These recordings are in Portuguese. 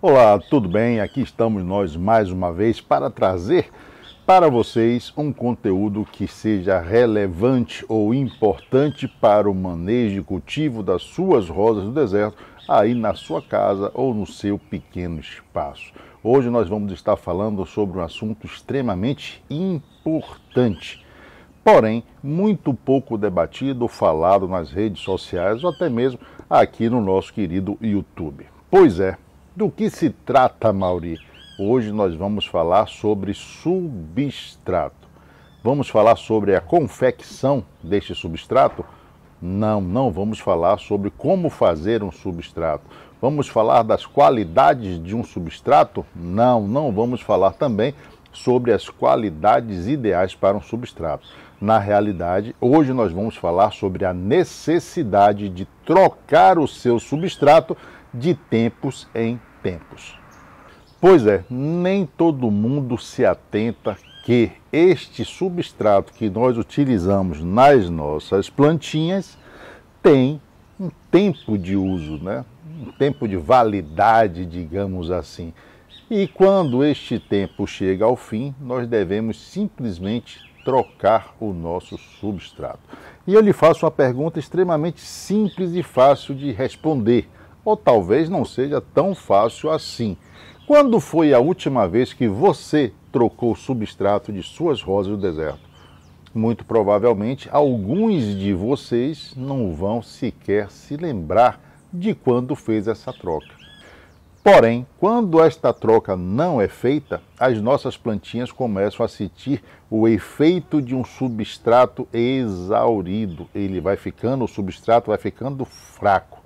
Olá, tudo bem? Aqui estamos nós mais uma vez para trazer para vocês um conteúdo que seja relevante ou importante para o manejo e cultivo das suas rosas do deserto aí na sua casa ou no seu pequeno espaço. Hoje nós vamos estar falando sobre um assunto extremamente importante porém muito pouco debatido, falado nas redes sociais ou até mesmo aqui no nosso querido YouTube. Pois é, do que se trata, Mauri? Hoje nós vamos falar sobre substrato. Vamos falar sobre a confecção deste substrato? Não, não vamos falar sobre como fazer um substrato. Vamos falar das qualidades de um substrato? Não, não vamos falar também sobre as qualidades ideais para um substrato. Na realidade, hoje nós vamos falar sobre a necessidade de trocar o seu substrato de tempos em tempos. Pois é, nem todo mundo se atenta que este substrato que nós utilizamos nas nossas plantinhas tem um tempo de uso, né? um tempo de validade, digamos assim. E quando este tempo chega ao fim, nós devemos simplesmente trocar o nosso substrato. E eu lhe faço uma pergunta extremamente simples e fácil de responder ou talvez não seja tão fácil assim. Quando foi a última vez que você trocou o substrato de suas rosas do deserto? Muito provavelmente alguns de vocês não vão sequer se lembrar de quando fez essa troca. Porém, quando esta troca não é feita, as nossas plantinhas começam a sentir o efeito de um substrato exaurido. Ele vai ficando, o substrato vai ficando fraco.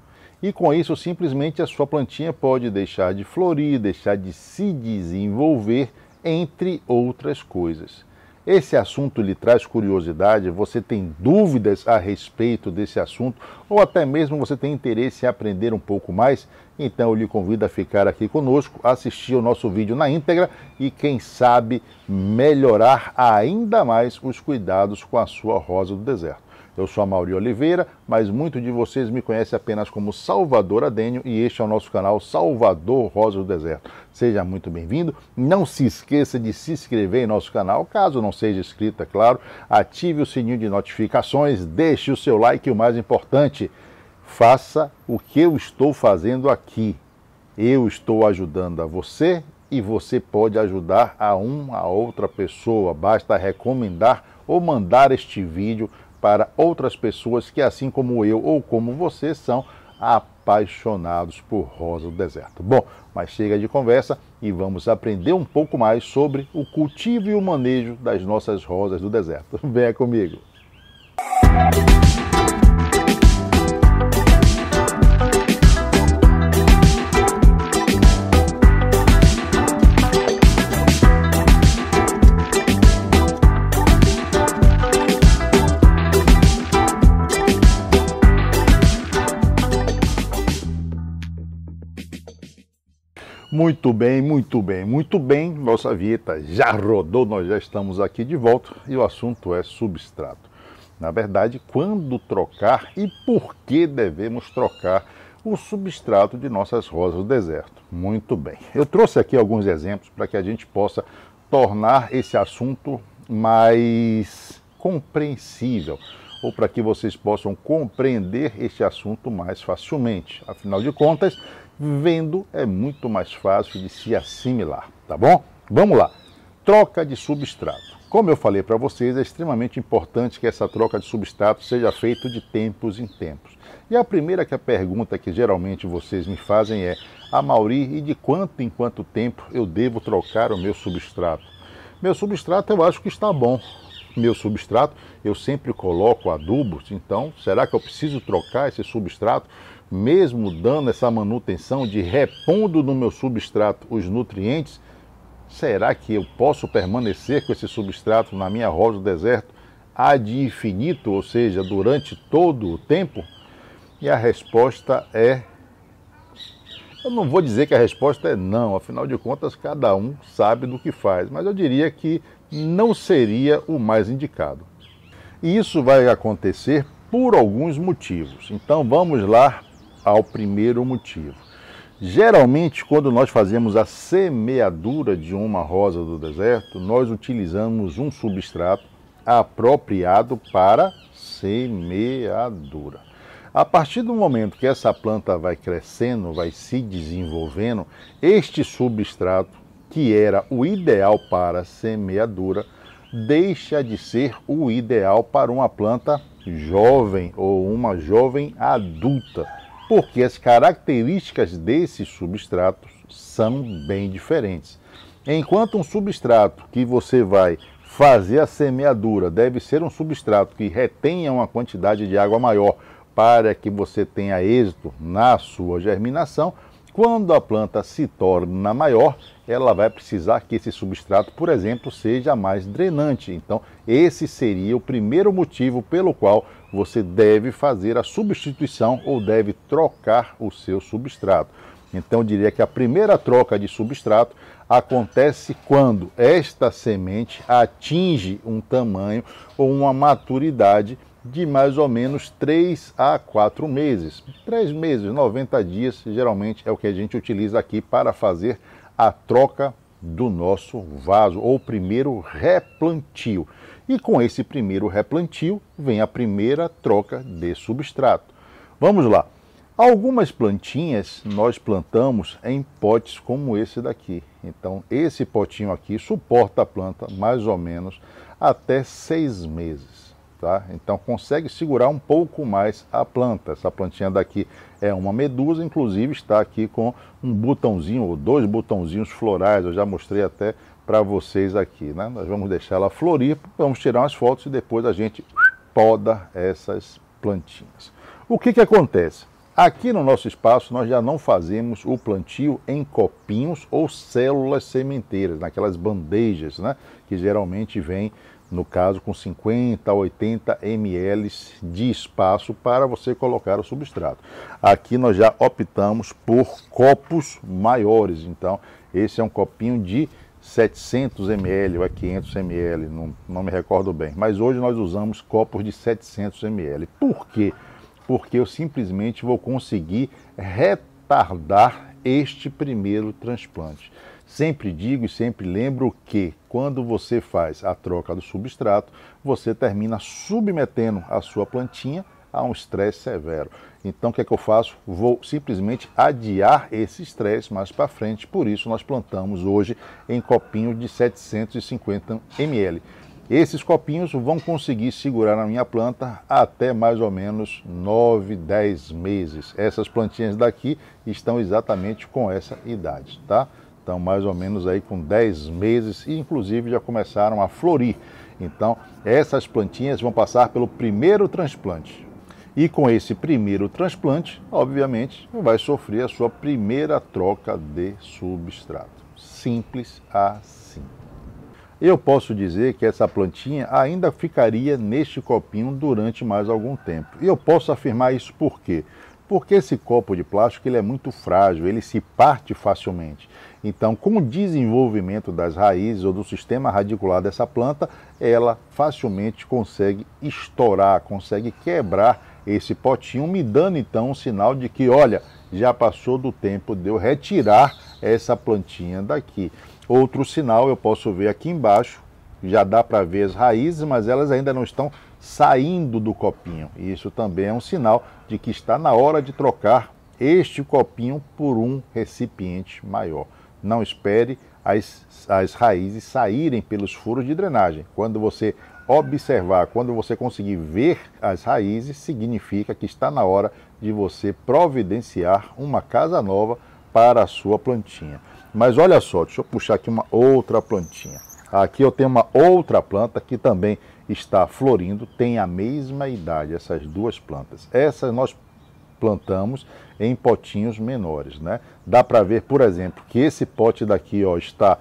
E com isso, simplesmente a sua plantinha pode deixar de florir, deixar de se desenvolver, entre outras coisas. Esse assunto lhe traz curiosidade, você tem dúvidas a respeito desse assunto ou até mesmo você tem interesse em aprender um pouco mais? Então eu lhe convido a ficar aqui conosco, assistir o nosso vídeo na íntegra e quem sabe melhorar ainda mais os cuidados com a sua rosa do deserto. Eu sou a Mauri Oliveira, mas muito de vocês me conhecem apenas como Salvador Adênio e este é o nosso canal Salvador Rosa do Deserto. Seja muito bem-vindo. Não se esqueça de se inscrever em nosso canal, caso não seja inscrito, é claro. Ative o sininho de notificações, deixe o seu like e o mais importante, faça o que eu estou fazendo aqui. Eu estou ajudando a você e você pode ajudar a uma a outra pessoa. Basta recomendar ou mandar este vídeo para outras pessoas que, assim como eu ou como você, são apaixonados por Rosa do Deserto. Bom, mas chega de conversa e vamos aprender um pouco mais sobre o cultivo e o manejo das nossas rosas do deserto. Venha comigo! Música Muito bem, muito bem, muito bem. Nossa vinheta já rodou, nós já estamos aqui de volta e o assunto é substrato. Na verdade, quando trocar e por que devemos trocar o substrato de nossas rosas do deserto. Muito bem. Eu trouxe aqui alguns exemplos para que a gente possa tornar esse assunto mais compreensível ou para que vocês possam compreender este assunto mais facilmente. Afinal de contas, Vendo é muito mais fácil de se assimilar, tá bom? Vamos lá. Troca de substrato. Como eu falei para vocês, é extremamente importante que essa troca de substrato seja feita de tempos em tempos. E a primeira que a pergunta que geralmente vocês me fazem é: a Mauri, e de quanto em quanto tempo eu devo trocar o meu substrato? Meu substrato eu acho que está bom. Meu substrato eu sempre coloco adubos, então será que eu preciso trocar esse substrato? mesmo dando essa manutenção de repondo no meu substrato os nutrientes, será que eu posso permanecer com esse substrato na minha rosa do deserto ad infinito, ou seja, durante todo o tempo? E a resposta é. Eu não vou dizer que a resposta é não, afinal de contas, cada um sabe do que faz, mas eu diria que não seria o mais indicado. E isso vai acontecer por alguns motivos. Então vamos lá ao primeiro motivo. Geralmente, quando nós fazemos a semeadura de uma rosa do deserto, nós utilizamos um substrato apropriado para semeadura. A partir do momento que essa planta vai crescendo, vai se desenvolvendo, este substrato, que era o ideal para semeadura, deixa de ser o ideal para uma planta jovem ou uma jovem adulta porque as características desses substratos são bem diferentes. Enquanto um substrato que você vai fazer a semeadura deve ser um substrato que retenha uma quantidade de água maior para que você tenha êxito na sua germinação, quando a planta se torna maior, ela vai precisar que esse substrato, por exemplo, seja mais drenante. Então, esse seria o primeiro motivo pelo qual você deve fazer a substituição ou deve trocar o seu substrato. Então, eu diria que a primeira troca de substrato acontece quando esta semente atinge um tamanho ou uma maturidade de mais ou menos 3 a 4 meses. 3 meses, 90 dias, geralmente é o que a gente utiliza aqui para fazer a troca do nosso vaso ou primeiro replantio. E com esse primeiro replantio vem a primeira troca de substrato. Vamos lá. Algumas plantinhas nós plantamos em potes como esse daqui. Então, esse potinho aqui suporta a planta mais ou menos até seis meses. Tá? Então, consegue segurar um pouco mais a planta. Essa plantinha daqui é uma medusa, inclusive está aqui com um botãozinho ou dois botãozinhos florais. Eu já mostrei até para vocês aqui. Né? Nós vamos deixar ela florir, vamos tirar umas fotos e depois a gente poda essas plantinhas. O que, que acontece? Aqui no nosso espaço nós já não fazemos o plantio em copinhos ou células sementeiras, naquelas bandejas, né? que geralmente vem, no caso, com 50 a 80 ml de espaço para você colocar o substrato. Aqui nós já optamos por copos maiores, então esse é um copinho de 700 ml ou a 500 ml, não, não me recordo bem. Mas hoje nós usamos copos de 700 ml. Por quê? Porque eu simplesmente vou conseguir retardar este primeiro transplante. Sempre digo e sempre lembro que quando você faz a troca do substrato, você termina submetendo a sua plantinha a um estresse severo. Então, o que é que eu faço? Vou simplesmente adiar esse estresse mais para frente. Por isso, nós plantamos hoje em copinhos de 750 ml. Esses copinhos vão conseguir segurar a minha planta até mais ou menos 9, 10 meses. Essas plantinhas daqui estão exatamente com essa idade, tá? Então, mais ou menos aí com 10 meses e inclusive já começaram a florir. Então, essas plantinhas vão passar pelo primeiro transplante. E com esse primeiro transplante, obviamente, vai sofrer a sua primeira troca de substrato. Simples assim. Eu posso dizer que essa plantinha ainda ficaria neste copinho durante mais algum tempo. E eu posso afirmar isso por quê? Porque esse copo de plástico ele é muito frágil, ele se parte facilmente. Então, com o desenvolvimento das raízes ou do sistema radicular dessa planta, ela facilmente consegue estourar, consegue quebrar esse potinho, me dando então um sinal de que, olha, já passou do tempo de eu retirar essa plantinha daqui. Outro sinal eu posso ver aqui embaixo, já dá para ver as raízes, mas elas ainda não estão saindo do copinho. Isso também é um sinal de que está na hora de trocar este copinho por um recipiente maior. Não espere as, as raízes saírem pelos furos de drenagem. Quando você observar, quando você conseguir ver as raízes, significa que está na hora de você providenciar uma casa nova para a sua plantinha. Mas olha só, deixa eu puxar aqui uma outra plantinha. Aqui eu tenho uma outra planta que também está florindo, tem a mesma idade, essas duas plantas. Essas nós plantamos em potinhos menores, né? Dá para ver, por exemplo, que esse pote daqui ó, está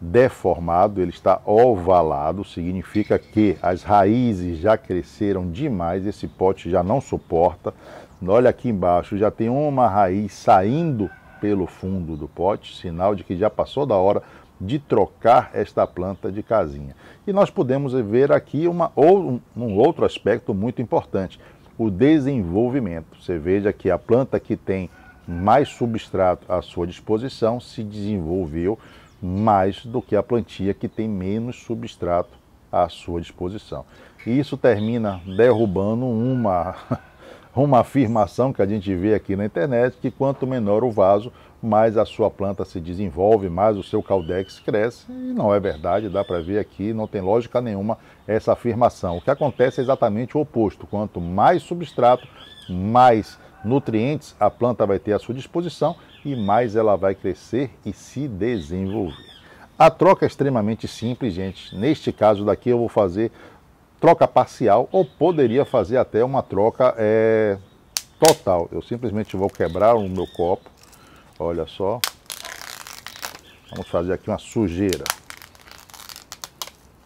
deformado, ele está ovalado, significa que as raízes já cresceram demais, esse pote já não suporta. Olha aqui embaixo, já tem uma raiz saindo pelo fundo do pote, sinal de que já passou da hora de trocar esta planta de casinha. E nós podemos ver aqui uma, ou, um outro aspecto muito importante, o desenvolvimento. Você veja que a planta que tem mais substrato à sua disposição se desenvolveu mais do que a plantia que tem menos substrato à sua disposição. E isso termina derrubando uma, uma afirmação que a gente vê aqui na internet, que quanto menor o vaso, mais a sua planta se desenvolve, mais o seu caldex cresce. E não é verdade, dá para ver aqui, não tem lógica nenhuma essa afirmação. O que acontece é exatamente o oposto. Quanto mais substrato, mais nutrientes a planta vai ter à sua disposição e mais ela vai crescer e se desenvolver. A troca é extremamente simples, gente. Neste caso daqui eu vou fazer troca parcial ou poderia fazer até uma troca é, total. Eu simplesmente vou quebrar o meu copo. Olha só. Vamos fazer aqui uma sujeira.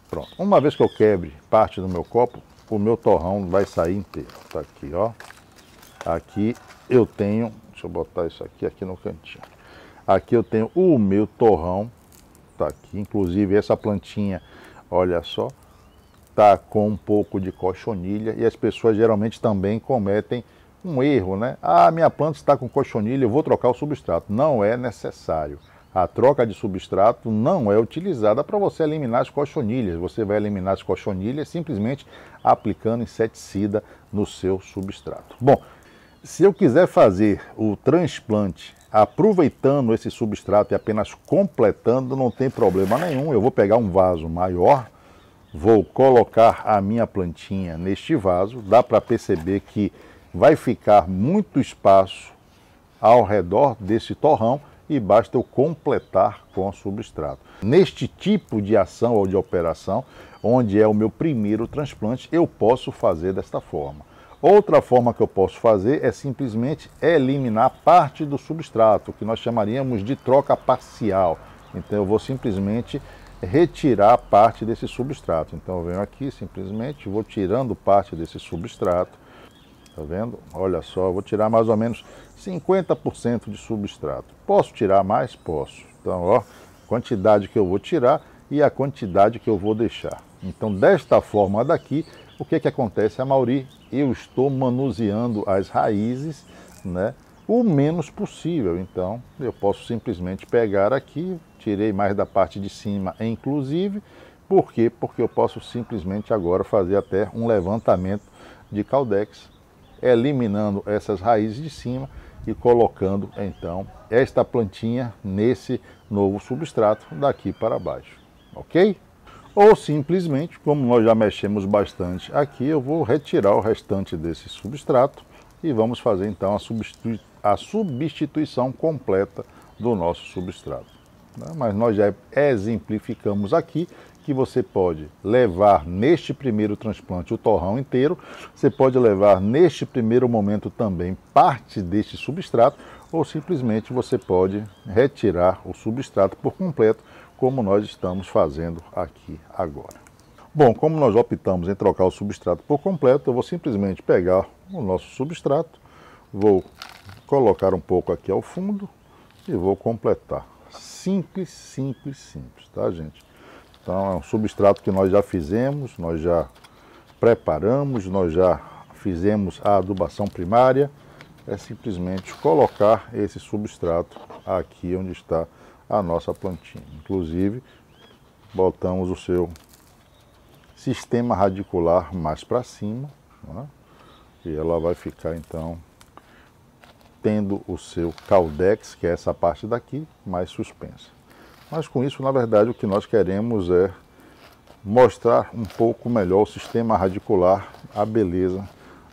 Pronto. Uma vez que eu quebre parte do meu copo, o meu torrão vai sair inteiro. Tá aqui, ó. Aqui eu tenho, deixa eu botar isso aqui, aqui no cantinho. Aqui eu tenho o meu torrão, tá aqui, inclusive essa plantinha, olha só, tá com um pouco de cochonilha e as pessoas geralmente também cometem um erro, né? Ah, minha planta está com cochonilha, eu vou trocar o substrato. Não é necessário. A troca de substrato não é utilizada para você eliminar as cochonilhas. Você vai eliminar as cochonilhas simplesmente aplicando inseticida no seu substrato. Bom, se eu quiser fazer o transplante aproveitando esse substrato e apenas completando, não tem problema nenhum. Eu vou pegar um vaso maior, vou colocar a minha plantinha neste vaso. Dá para perceber que vai ficar muito espaço ao redor desse torrão e basta eu completar com substrato. Neste tipo de ação ou de operação, onde é o meu primeiro transplante, eu posso fazer desta forma. Outra forma que eu posso fazer é simplesmente eliminar parte do substrato, que nós chamaríamos de troca parcial. Então eu vou simplesmente retirar parte desse substrato. Então eu venho aqui simplesmente, vou tirando parte desse substrato. Tá vendo? Olha só, vou tirar mais ou menos 50% de substrato. Posso tirar mais? Posso. Então, ó, quantidade que eu vou tirar e a quantidade que eu vou deixar. Então, desta forma daqui, o que, é que acontece? A Mauri, eu estou manuseando as raízes né, o menos possível. Então, eu posso simplesmente pegar aqui, tirei mais da parte de cima, inclusive. Por quê? Porque eu posso simplesmente agora fazer até um levantamento de caldex, eliminando essas raízes de cima e colocando então esta plantinha nesse novo substrato daqui para baixo, ok? Ou simplesmente, como nós já mexemos bastante aqui, eu vou retirar o restante desse substrato e vamos fazer então a, a substituição completa do nosso substrato. Né? Mas nós já exemplificamos aqui que você pode levar neste primeiro transplante o torrão inteiro, você pode levar neste primeiro momento também parte deste substrato, ou simplesmente você pode retirar o substrato por completo como nós estamos fazendo aqui agora. Bom, como nós optamos em trocar o substrato por completo, eu vou simplesmente pegar o nosso substrato, vou colocar um pouco aqui ao fundo e vou completar. Simples, simples, simples, tá gente? Então é um substrato que nós já fizemos, nós já preparamos, nós já fizemos a adubação primária, é simplesmente colocar esse substrato aqui onde está a nossa plantinha. Inclusive, botamos o seu sistema radicular mais para cima né? e ela vai ficar então tendo o seu caldex, que é essa parte daqui, mais suspensa. Mas com isso, na verdade, o que nós queremos é mostrar um pouco melhor o sistema radicular, a beleza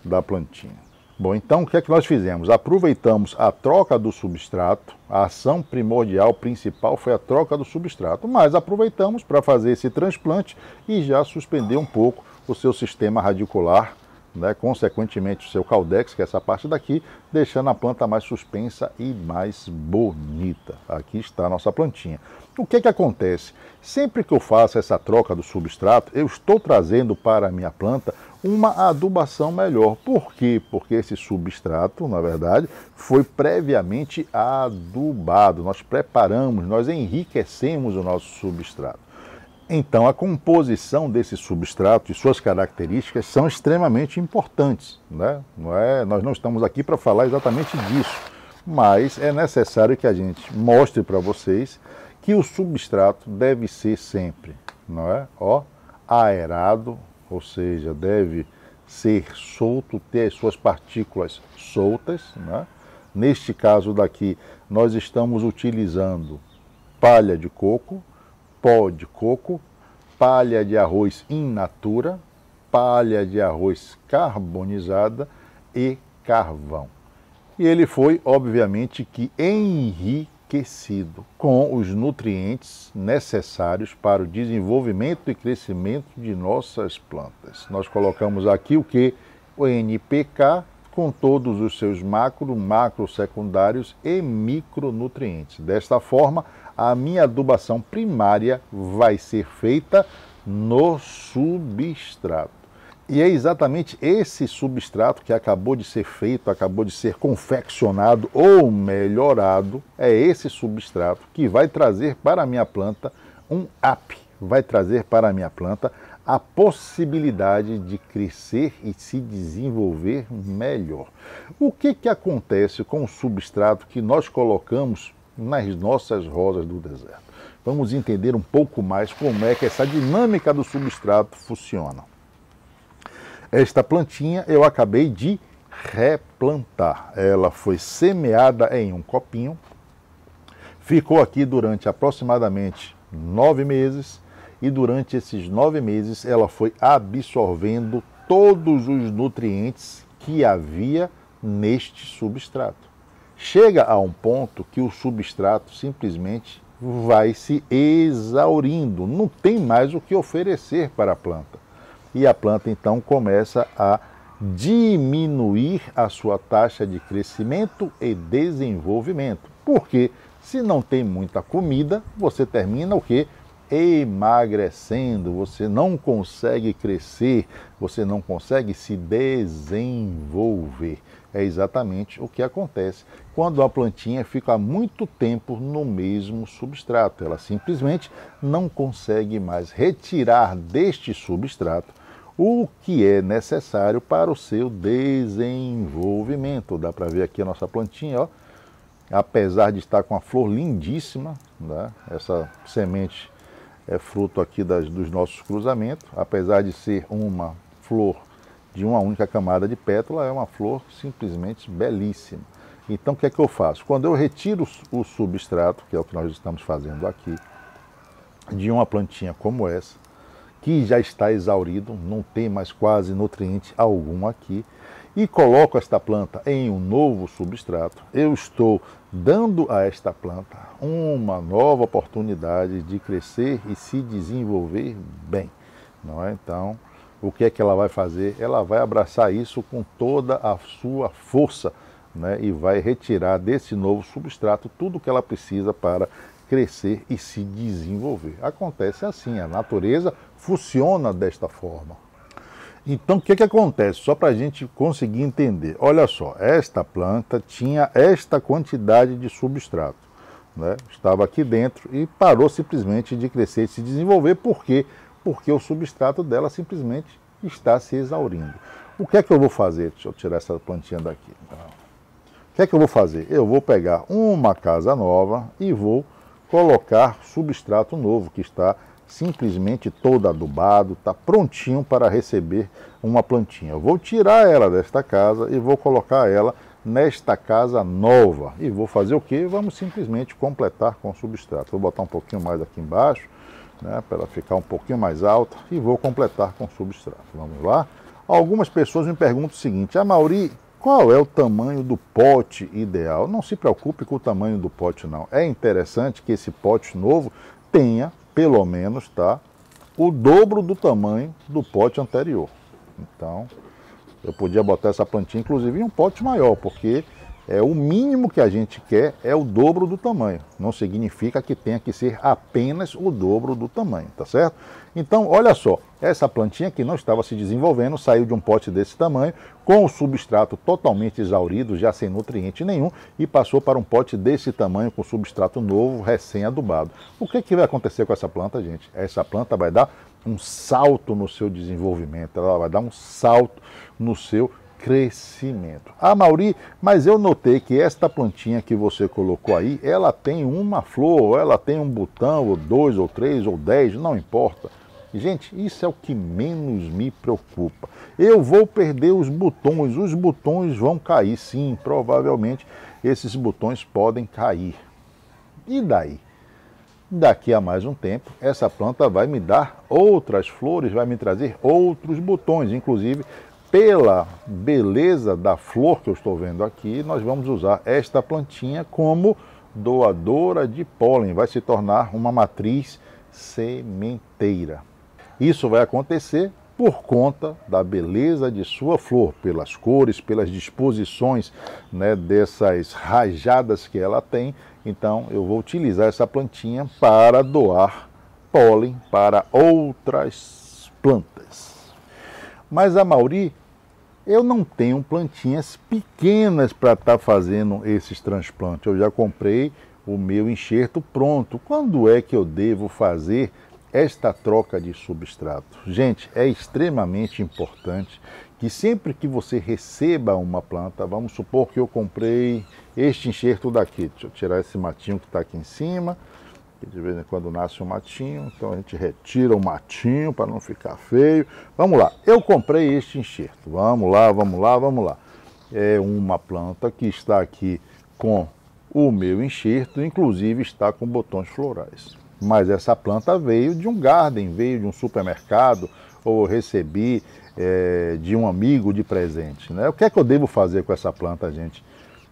da plantinha. Bom, então o que é que nós fizemos? Aproveitamos a troca do substrato, a ação primordial, principal foi a troca do substrato, mas aproveitamos para fazer esse transplante e já suspender um pouco o seu sistema radicular, né? consequentemente o seu caldex, que é essa parte daqui, deixando a planta mais suspensa e mais bonita. Aqui está a nossa plantinha. O que é que acontece? Sempre que eu faço essa troca do substrato, eu estou trazendo para a minha planta uma adubação melhor. Por quê? Porque esse substrato, na verdade, foi previamente adubado. Nós preparamos, nós enriquecemos o nosso substrato. Então, a composição desse substrato e suas características são extremamente importantes. Né? Não é, nós não estamos aqui para falar exatamente disso, mas é necessário que a gente mostre para vocês que o substrato deve ser sempre não é? Ó, aerado, ou seja, deve ser solto, ter as suas partículas soltas. Né? Neste caso daqui, nós estamos utilizando palha de coco, pó de coco, palha de arroz in natura, palha de arroz carbonizada e carvão. E ele foi, obviamente, que enriquecido aquecido com os nutrientes necessários para o desenvolvimento e crescimento de nossas plantas. Nós colocamos aqui o que? O NPK com todos os seus macro, macro secundários e micronutrientes. Desta forma, a minha adubação primária vai ser feita no substrato. E é exatamente esse substrato que acabou de ser feito, acabou de ser confeccionado ou melhorado, é esse substrato que vai trazer para a minha planta um up, vai trazer para a minha planta a possibilidade de crescer e se desenvolver melhor. O que, que acontece com o substrato que nós colocamos nas nossas rosas do deserto? Vamos entender um pouco mais como é que essa dinâmica do substrato funciona. Esta plantinha eu acabei de replantar. Ela foi semeada em um copinho, ficou aqui durante aproximadamente nove meses e durante esses nove meses ela foi absorvendo todos os nutrientes que havia neste substrato. Chega a um ponto que o substrato simplesmente vai se exaurindo, não tem mais o que oferecer para a planta e a planta então começa a diminuir a sua taxa de crescimento e desenvolvimento. Porque se não tem muita comida, você termina o que? Emagrecendo, você não consegue crescer, você não consegue se desenvolver. É exatamente o que acontece quando a plantinha fica muito tempo no mesmo substrato. Ela simplesmente não consegue mais retirar deste substrato o que é necessário para o seu desenvolvimento. Dá para ver aqui a nossa plantinha, ó. apesar de estar com a flor lindíssima, né? essa semente é fruto aqui das, dos nossos cruzamentos, apesar de ser uma flor de uma única camada de pétala, é uma flor simplesmente belíssima. Então o que é que eu faço? Quando eu retiro o substrato, que é o que nós estamos fazendo aqui, de uma plantinha como essa, que já está exaurido, não tem mais quase nutriente algum aqui, e coloco esta planta em um novo substrato, eu estou dando a esta planta uma nova oportunidade de crescer e se desenvolver bem, não é? Então, o que é que ela vai fazer? Ela vai abraçar isso com toda a sua força, né? E vai retirar desse novo substrato tudo que ela precisa para crescer e se desenvolver. Acontece assim, a natureza funciona desta forma. Então, o que, é que acontece? Só para a gente conseguir entender. Olha só, esta planta tinha esta quantidade de substrato. Né? Estava aqui dentro e parou simplesmente de crescer e se desenvolver. Por quê? Porque o substrato dela simplesmente está se exaurindo. O que é que eu vou fazer? Deixa eu tirar essa plantinha daqui. Então. O que é que eu vou fazer? Eu vou pegar uma casa nova e vou colocar substrato novo que está simplesmente todo adubado, está prontinho para receber uma plantinha. Eu vou tirar ela desta casa e vou colocar ela nesta casa nova. E vou fazer o que? Vamos simplesmente completar com substrato. Vou botar um pouquinho mais aqui embaixo, né, para ela ficar um pouquinho mais alta, e vou completar com substrato. Vamos lá? Algumas pessoas me perguntam o seguinte, a ah, Mauri, qual é o tamanho do pote ideal? Não se preocupe com o tamanho do pote não. É interessante que esse pote novo tenha pelo menos, tá? O dobro do tamanho do pote anterior. Então, eu podia botar essa plantinha, inclusive, em um pote maior, porque é, o mínimo que a gente quer é o dobro do tamanho. Não significa que tenha que ser apenas o dobro do tamanho, tá certo? Então, olha só, essa plantinha que não estava se desenvolvendo saiu de um pote desse tamanho, com o substrato totalmente exaurido, já sem nutriente nenhum, e passou para um pote desse tamanho com substrato novo, recém-adubado. O que, que vai acontecer com essa planta, gente? Essa planta vai dar um salto no seu desenvolvimento, ela vai dar um salto no seu desenvolvimento crescimento. Ah, Mauri, mas eu notei que esta plantinha que você colocou aí, ela tem uma flor, ela tem um botão, ou dois, ou três, ou dez, não importa. Gente, isso é o que menos me preocupa. Eu vou perder os botões, os botões vão cair, sim, provavelmente esses botões podem cair. E daí? Daqui a mais um tempo, essa planta vai me dar outras flores, vai me trazer outros botões. Inclusive, pela beleza da flor que eu estou vendo aqui, nós vamos usar esta plantinha como doadora de pólen, vai se tornar uma matriz sementeira. Isso vai acontecer por conta da beleza de sua flor, pelas cores, pelas disposições né, dessas rajadas que ela tem. Então eu vou utilizar essa plantinha para doar pólen para outras plantas. Mas a Mauri, eu não tenho plantinhas pequenas para estar tá fazendo esses transplantes. Eu já comprei o meu enxerto pronto. Quando é que eu devo fazer esta troca de substrato? Gente, é extremamente importante que sempre que você receba uma planta, vamos supor que eu comprei este enxerto daqui. Deixa eu tirar esse matinho que está aqui em cima de vez em quando nasce um matinho, então a gente retira o matinho para não ficar feio. Vamos lá, eu comprei este enxerto. Vamos lá, vamos lá, vamos lá. É uma planta que está aqui com o meu enxerto, inclusive está com botões florais. Mas essa planta veio de um garden, veio de um supermercado, ou recebi é, de um amigo de presente. Né? O que é que eu devo fazer com essa planta, gente?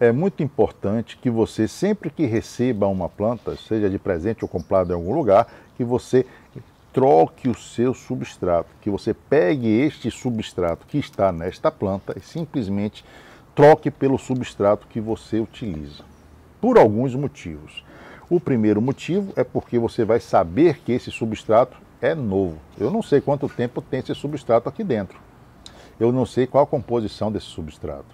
é muito importante que você, sempre que receba uma planta, seja de presente ou comprada em algum lugar, que você troque o seu substrato, que você pegue este substrato que está nesta planta e simplesmente troque pelo substrato que você utiliza. Por alguns motivos. O primeiro motivo é porque você vai saber que esse substrato é novo. Eu não sei quanto tempo tem esse substrato aqui dentro. Eu não sei qual a composição desse substrato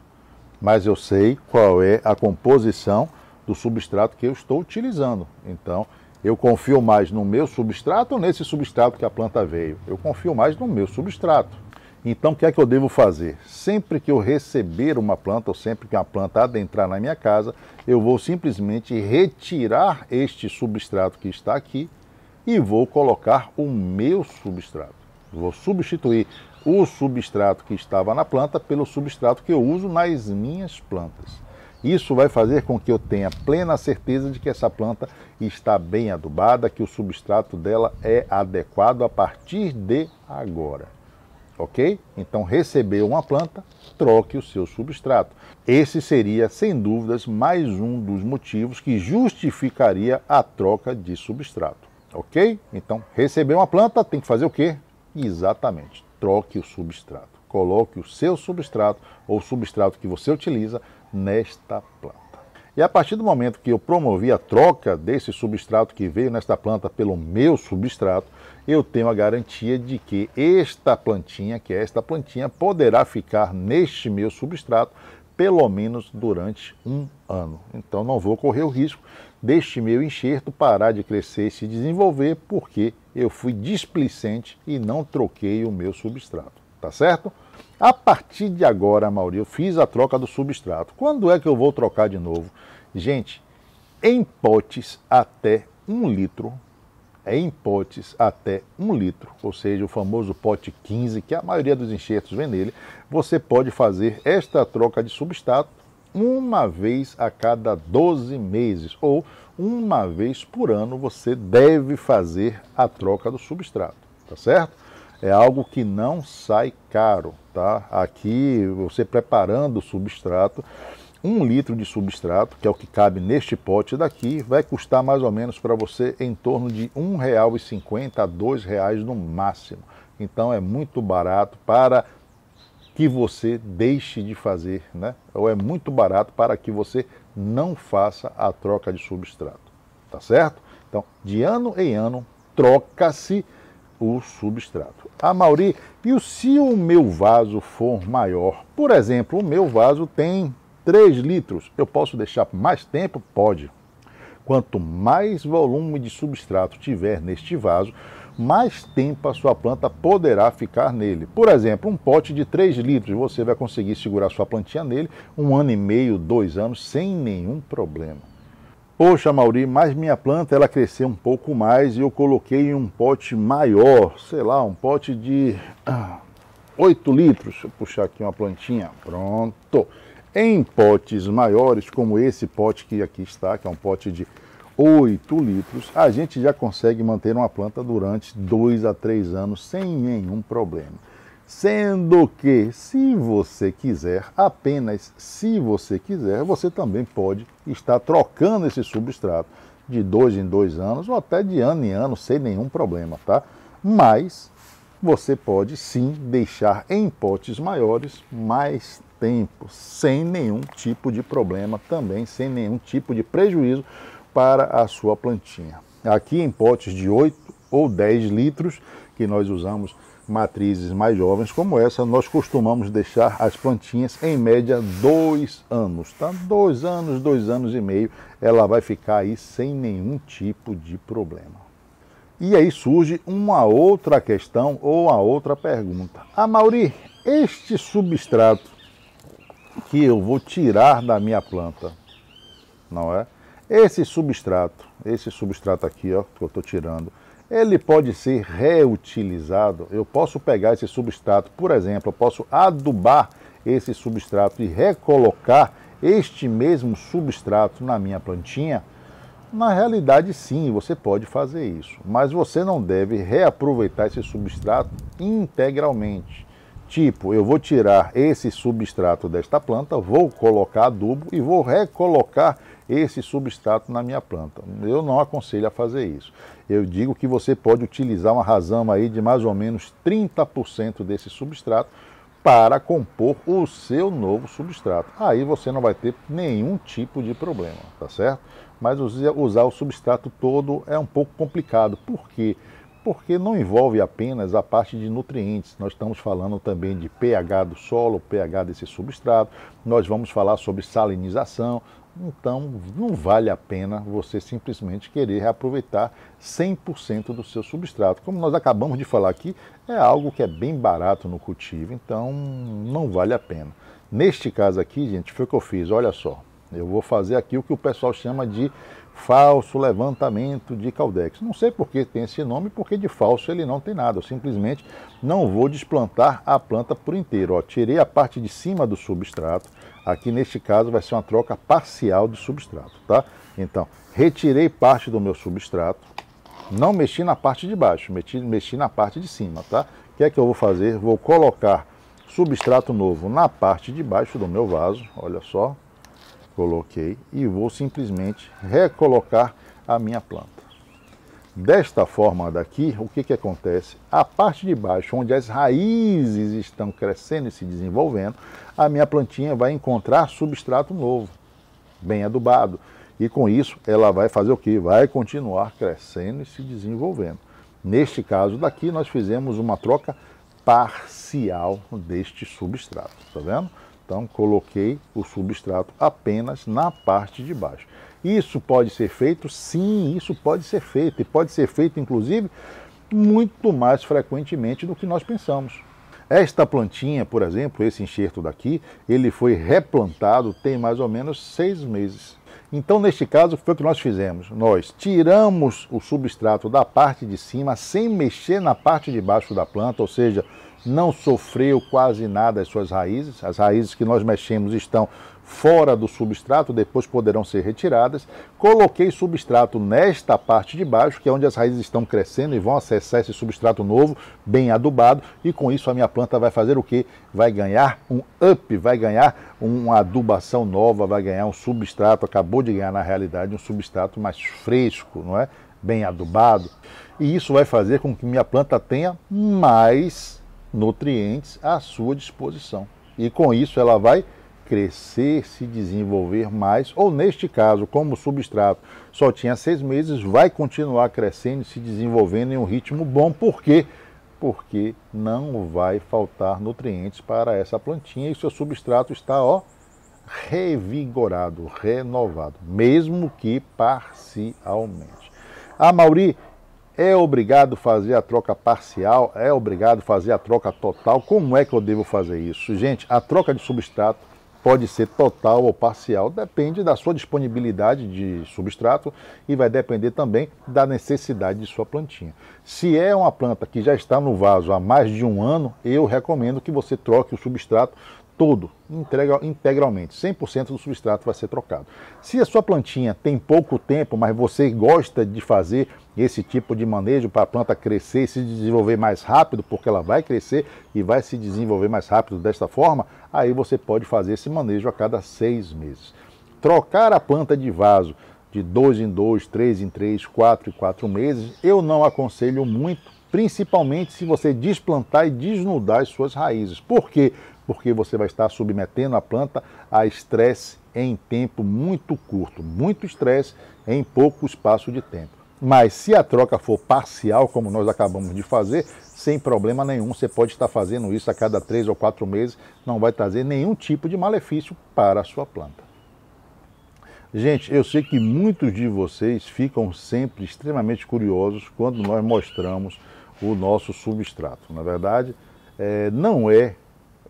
mas eu sei qual é a composição do substrato que eu estou utilizando. Então, eu confio mais no meu substrato ou nesse substrato que a planta veio? Eu confio mais no meu substrato. Então, o que é que eu devo fazer? Sempre que eu receber uma planta, ou sempre que a planta adentrar na minha casa, eu vou simplesmente retirar este substrato que está aqui e vou colocar o meu substrato. Vou substituir o substrato que estava na planta pelo substrato que eu uso nas minhas plantas. Isso vai fazer com que eu tenha plena certeza de que essa planta está bem adubada, que o substrato dela é adequado a partir de agora. Ok? Então, recebeu uma planta, troque o seu substrato. Esse seria, sem dúvidas, mais um dos motivos que justificaria a troca de substrato. Ok? Então, recebeu uma planta, tem que fazer o quê? Exatamente troque o substrato. Coloque o seu substrato ou o substrato que você utiliza nesta planta. E a partir do momento que eu promovi a troca desse substrato que veio nesta planta pelo meu substrato, eu tenho a garantia de que esta plantinha, que é esta plantinha, poderá ficar neste meu substrato pelo menos durante um ano. Então não vou correr o risco deste meu enxerto parar de crescer e se desenvolver porque eu fui displicente e não troquei o meu substrato, tá certo? A partir de agora, Mauri, eu fiz a troca do substrato. Quando é que eu vou trocar de novo? Gente, em potes até um litro, é em potes até um litro, ou seja, o famoso pote 15, que a maioria dos enxertos vem nele, você pode fazer esta troca de substrato uma vez a cada 12 meses ou uma vez por ano você deve fazer a troca do substrato, tá certo? É algo que não sai caro, tá? Aqui você preparando o substrato, um litro de substrato, que é o que cabe neste pote daqui, vai custar mais ou menos para você em torno de R$ 1,50 a R$ reais no máximo. Então é muito barato para que você deixe de fazer, né? Ou é muito barato para que você não faça a troca de substrato, tá certo? Então, de ano em ano, troca-se o substrato. A ah, Mauri, e se o meu vaso for maior? Por exemplo, o meu vaso tem 3 litros. Eu posso deixar mais tempo? Pode. Quanto mais volume de substrato tiver neste vaso, mais tempo a sua planta poderá ficar nele. Por exemplo, um pote de 3 litros, você vai conseguir segurar sua plantinha nele um ano e meio, dois anos, sem nenhum problema. Poxa, Mauri, mas minha planta ela cresceu um pouco mais e eu coloquei em um pote maior, sei lá, um pote de 8 ah, litros. Deixa eu puxar aqui uma plantinha. Pronto. Em potes maiores, como esse pote que aqui está, que é um pote de 8 litros, a gente já consegue manter uma planta durante 2 a 3 anos sem nenhum problema. Sendo que, se você quiser, apenas se você quiser, você também pode estar trocando esse substrato de dois em dois anos ou até de ano em ano sem nenhum problema, tá? Mas você pode sim deixar em potes maiores mais tempo, sem nenhum tipo de problema também, sem nenhum tipo de prejuízo, para a sua plantinha. Aqui em potes de 8 ou 10 litros, que nós usamos matrizes mais jovens como essa, nós costumamos deixar as plantinhas em média dois anos, tá? Dois anos, dois anos e meio, ela vai ficar aí sem nenhum tipo de problema. E aí surge uma outra questão ou a outra pergunta. Ah, Mauri, este substrato que eu vou tirar da minha planta, não é? Esse substrato, esse substrato aqui, ó, que eu estou tirando, ele pode ser reutilizado. Eu posso pegar esse substrato, por exemplo, eu posso adubar esse substrato e recolocar este mesmo substrato na minha plantinha. Na realidade, sim, você pode fazer isso, mas você não deve reaproveitar esse substrato integralmente. Tipo, eu vou tirar esse substrato desta planta, vou colocar adubo e vou recolocar esse substrato na minha planta. Eu não aconselho a fazer isso. Eu digo que você pode utilizar uma razão aí de mais ou menos 30% desse substrato para compor o seu novo substrato. Aí você não vai ter nenhum tipo de problema, tá certo? Mas usar o substrato todo é um pouco complicado. Por quê? Porque não envolve apenas a parte de nutrientes. Nós estamos falando também de pH do solo, pH desse substrato. Nós vamos falar sobre salinização, então, não vale a pena você simplesmente querer reaproveitar 100% do seu substrato. Como nós acabamos de falar aqui, é algo que é bem barato no cultivo, então não vale a pena. Neste caso aqui, gente, foi o que eu fiz. Olha só, eu vou fazer aqui o que o pessoal chama de falso levantamento de Caldex. Não sei por que tem esse nome, porque de falso ele não tem nada. Eu simplesmente não vou desplantar a planta por inteiro. Ó, tirei a parte de cima do substrato, Aqui neste caso vai ser uma troca parcial de substrato, tá? Então, retirei parte do meu substrato, não mexi na parte de baixo, mexi, mexi na parte de cima, tá? O que é que eu vou fazer? Vou colocar substrato novo na parte de baixo do meu vaso, olha só, coloquei e vou simplesmente recolocar a minha planta. Desta forma daqui, o que, que acontece? A parte de baixo, onde as raízes estão crescendo e se desenvolvendo, a minha plantinha vai encontrar substrato novo, bem adubado. E com isso, ela vai fazer o que? Vai continuar crescendo e se desenvolvendo. Neste caso daqui, nós fizemos uma troca parcial deste substrato, tá vendo? Então, coloquei o substrato apenas na parte de baixo. Isso pode ser feito? Sim, isso pode ser feito. E pode ser feito, inclusive, muito mais frequentemente do que nós pensamos. Esta plantinha, por exemplo, esse enxerto daqui, ele foi replantado tem mais ou menos seis meses. Então, neste caso, foi o que nós fizemos? Nós tiramos o substrato da parte de cima sem mexer na parte de baixo da planta, ou seja, não sofreu quase nada as suas raízes. As raízes que nós mexemos estão fora do substrato, depois poderão ser retiradas. Coloquei substrato nesta parte de baixo, que é onde as raízes estão crescendo e vão acessar esse substrato novo, bem adubado, e com isso a minha planta vai fazer o que? Vai ganhar um up, vai ganhar uma adubação nova, vai ganhar um substrato, acabou de ganhar na realidade um substrato mais fresco, não é? Bem adubado. E isso vai fazer com que minha planta tenha mais nutrientes à sua disposição. E com isso ela vai crescer, se desenvolver mais, ou neste caso, como o substrato só tinha seis meses, vai continuar crescendo e se desenvolvendo em um ritmo bom, por quê? Porque não vai faltar nutrientes para essa plantinha e seu substrato está ó, revigorado, renovado, mesmo que parcialmente. A ah, Mauri é obrigado a fazer a troca parcial, é obrigado a fazer a troca total. Como é que eu devo fazer isso? Gente, a troca de substrato pode ser total ou parcial, depende da sua disponibilidade de substrato e vai depender também da necessidade de sua plantinha. Se é uma planta que já está no vaso há mais de um ano, eu recomendo que você troque o substrato todo, integralmente, 100% do substrato vai ser trocado. Se a sua plantinha tem pouco tempo, mas você gosta de fazer esse tipo de manejo para a planta crescer e se desenvolver mais rápido, porque ela vai crescer e vai se desenvolver mais rápido desta forma, aí você pode fazer esse manejo a cada seis meses. Trocar a planta de vaso de dois em dois, três em três, quatro em quatro meses, eu não aconselho muito, principalmente se você desplantar e desnudar as suas raízes. Por quê? porque você vai estar submetendo a planta a estresse em tempo muito curto, muito estresse em pouco espaço de tempo. Mas se a troca for parcial, como nós acabamos de fazer, sem problema nenhum, você pode estar fazendo isso a cada três ou quatro meses, não vai trazer nenhum tipo de malefício para a sua planta. Gente, eu sei que muitos de vocês ficam sempre extremamente curiosos quando nós mostramos o nosso substrato. Na é verdade, é, não é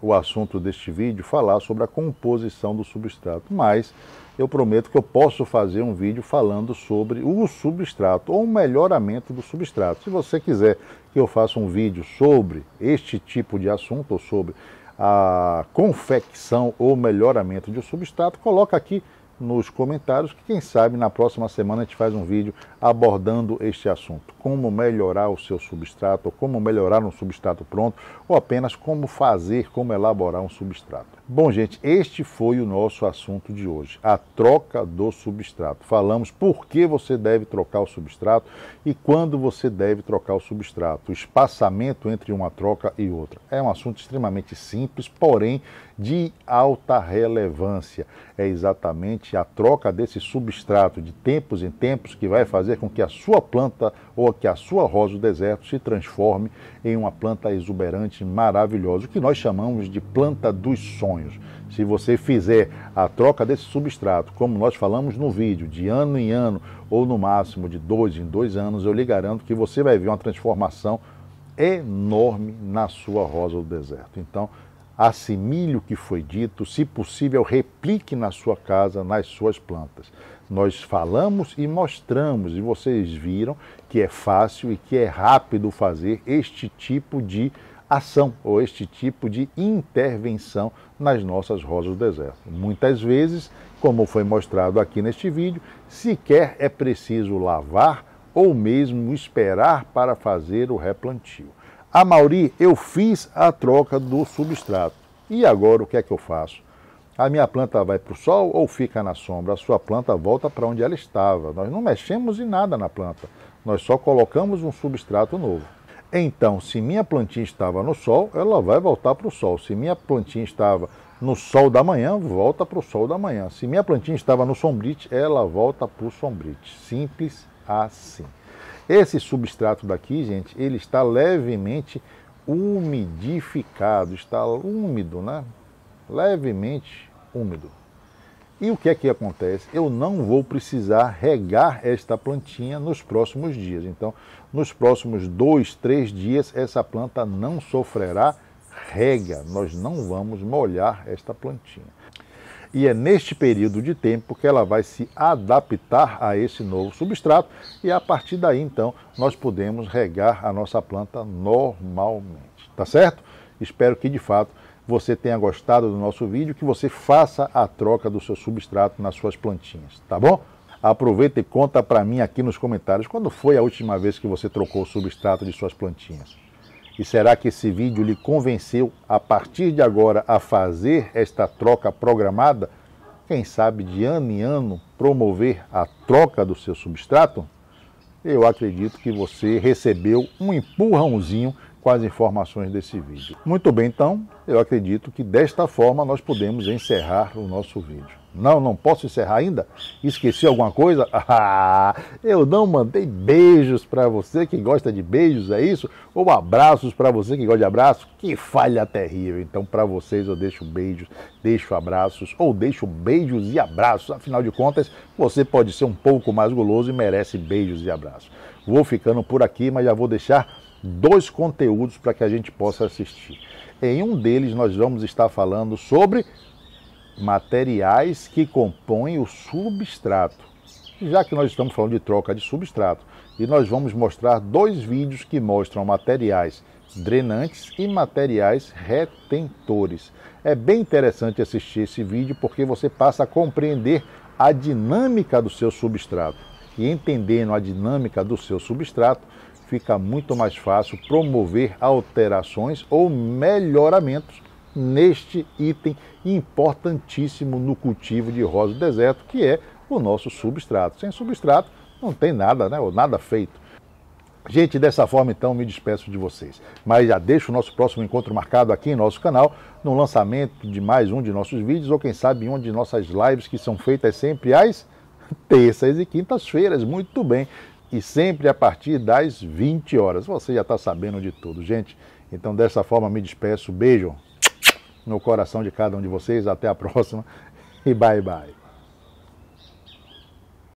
o assunto deste vídeo, falar sobre a composição do substrato, mas eu prometo que eu posso fazer um vídeo falando sobre o substrato ou o melhoramento do substrato. Se você quiser que eu faça um vídeo sobre este tipo de assunto ou sobre a confecção ou melhoramento de um substrato, coloca aqui nos comentários, que quem sabe na próxima semana a gente faz um vídeo abordando este assunto. Como melhorar o seu substrato, ou como melhorar um substrato pronto, ou apenas como fazer, como elaborar um substrato. Bom, gente, este foi o nosso assunto de hoje, a troca do substrato. Falamos por que você deve trocar o substrato e quando você deve trocar o substrato, o espaçamento entre uma troca e outra. É um assunto extremamente simples, porém de alta relevância. É exatamente a troca desse substrato de tempos em tempos que vai fazer com que a sua planta ou que a sua rosa do deserto se transforme em uma planta exuberante maravilhosa, o que nós chamamos de planta dos sonhos. Se você fizer a troca desse substrato, como nós falamos no vídeo, de ano em ano ou no máximo de dois em dois anos, eu lhe garanto que você vai ver uma transformação enorme na sua rosa do deserto. Então, assimile o que foi dito, se possível, replique na sua casa, nas suas plantas. Nós falamos e mostramos, e vocês viram que é fácil e que é rápido fazer este tipo de ação ou este tipo de intervenção nas nossas rosas do deserto. Muitas vezes, como foi mostrado aqui neste vídeo, sequer é preciso lavar ou mesmo esperar para fazer o replantio. A Mauri, eu fiz a troca do substrato. E agora o que é que eu faço? A minha planta vai para o sol ou fica na sombra? A sua planta volta para onde ela estava. Nós não mexemos em nada na planta, nós só colocamos um substrato novo. Então, se minha plantinha estava no sol, ela vai voltar para o sol. Se minha plantinha estava no sol da manhã, volta para o sol da manhã. Se minha plantinha estava no sombrite, ela volta para o sombrite. Simples assim. Esse substrato daqui, gente, ele está levemente umidificado, está úmido, né? Levemente úmido. E o que é que acontece? Eu não vou precisar regar esta plantinha nos próximos dias. Então, nos próximos dois, três dias, essa planta não sofrerá rega. Nós não vamos molhar esta plantinha. E é neste período de tempo que ela vai se adaptar a esse novo substrato e a partir daí, então, nós podemos regar a nossa planta normalmente. Tá certo? Espero que de fato você tenha gostado do nosso vídeo, que você faça a troca do seu substrato nas suas plantinhas, tá bom? Aproveita e conta para mim aqui nos comentários quando foi a última vez que você trocou o substrato de suas plantinhas. E será que esse vídeo lhe convenceu a partir de agora a fazer esta troca programada? Quem sabe de ano em ano promover a troca do seu substrato? Eu acredito que você recebeu um empurrãozinho com as informações desse vídeo. Muito bem, então, eu acredito que desta forma nós podemos encerrar o nosso vídeo. Não, não posso encerrar ainda? Esqueci alguma coisa? Ah, eu não mandei beijos para você que gosta de beijos, é isso? Ou abraços para você que gosta de abraço? Que falha terrível. Então, para vocês eu deixo beijos, deixo abraços ou deixo beijos e abraços. Afinal de contas, você pode ser um pouco mais guloso e merece beijos e abraços. Vou ficando por aqui, mas já vou deixar dois conteúdos para que a gente possa assistir. Em um deles, nós vamos estar falando sobre materiais que compõem o substrato. Já que nós estamos falando de troca de substrato, e nós vamos mostrar dois vídeos que mostram materiais drenantes e materiais retentores. É bem interessante assistir esse vídeo porque você passa a compreender a dinâmica do seu substrato. E entendendo a dinâmica do seu substrato, fica muito mais fácil promover alterações ou melhoramentos neste item importantíssimo no cultivo de rosa do deserto, que é o nosso substrato. Sem substrato não tem nada, né? Ou nada feito. Gente, dessa forma então me despeço de vocês. Mas já deixo o nosso próximo encontro marcado aqui em nosso canal, no lançamento de mais um de nossos vídeos, ou quem sabe uma de nossas lives que são feitas sempre às terças e quintas-feiras. Muito bem e sempre a partir das 20 horas. Você já está sabendo de tudo, gente. Então, dessa forma, me despeço. Beijo no coração de cada um de vocês. Até a próxima e bye bye.